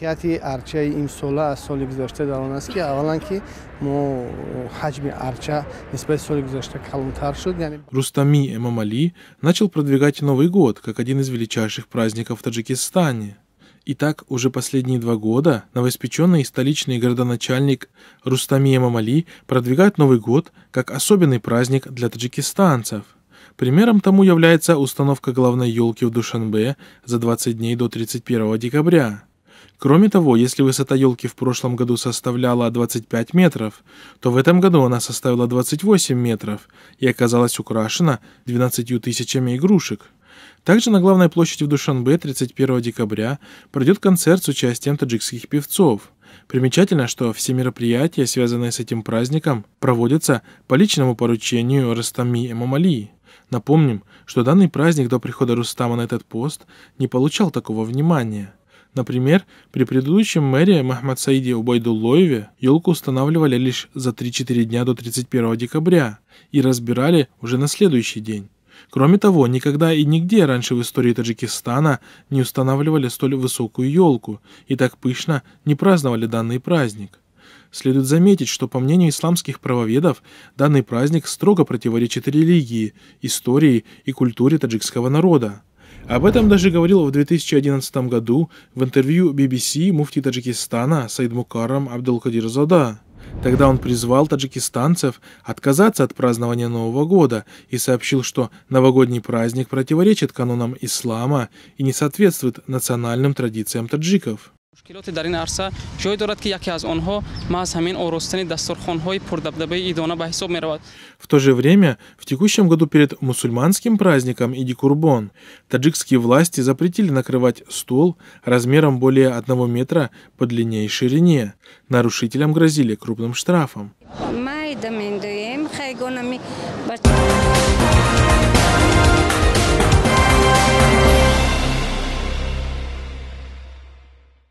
сиҳати арчаи имсола аз соли гузашта дар он аст ки аввалан ки мо ҳаҷми арча нисбати соли гузашта калонтар шуд рустами эмомалӣ начал продвигать новый год как один из величайших праздников в таджикистане И уже последние два года новоиспеченный столичный городоначальник Рустами Мамали продвигает Новый год как особенный праздник для таджикистанцев. Примером тому является установка главной елки в Душанбе за 20 дней до 31 декабря. Кроме того, если высота елки в прошлом году составляла 25 метров, то в этом году она составила 28 метров и оказалась украшена 12 тысячами игрушек. Также на главной площади в Душанбе 31 декабря пройдет концерт с участием таджикских певцов. Примечательно, что все мероприятия, связанные с этим праздником, проводятся по личному поручению Растами Эмамали. Напомним, что данный праздник до прихода Рустама на этот пост не получал такого внимания. Например, при предыдущем мэре Махмад Саиде Убайдуллоеве елку устанавливали лишь за 3-4 дня до 31 декабря и разбирали уже на следующий день. Кроме того, никогда и нигде раньше в истории Таджикистана не устанавливали столь высокую елку и так пышно не праздновали данный праздник. Следует заметить, что по мнению исламских правоведов, данный праздник строго противоречит религии, истории и культуре таджикского народа. Об этом даже говорил в 2011 году в интервью BBC муфти Таджикистана Саид Мукарам Абдулкадир Зада. Тогда он призвал таджикистанцев отказаться от празднования Нового года и сообщил, что новогодний праздник противоречит канонам ислама и не соответствует национальным традициям таджиков мушкилоти дар ин арса ҷой дорад ки яке аз онҳо маҳз ҳамин оростанӣ дастурхонҳои пурдабдабаи идона ба ҳисоб меравад в то же время в текущем году перед мусульманским праздником иди курбон таджикские власти запретили накрывать стол размером более одного метра по длине и ширине нарушителям грозили крупным штрафом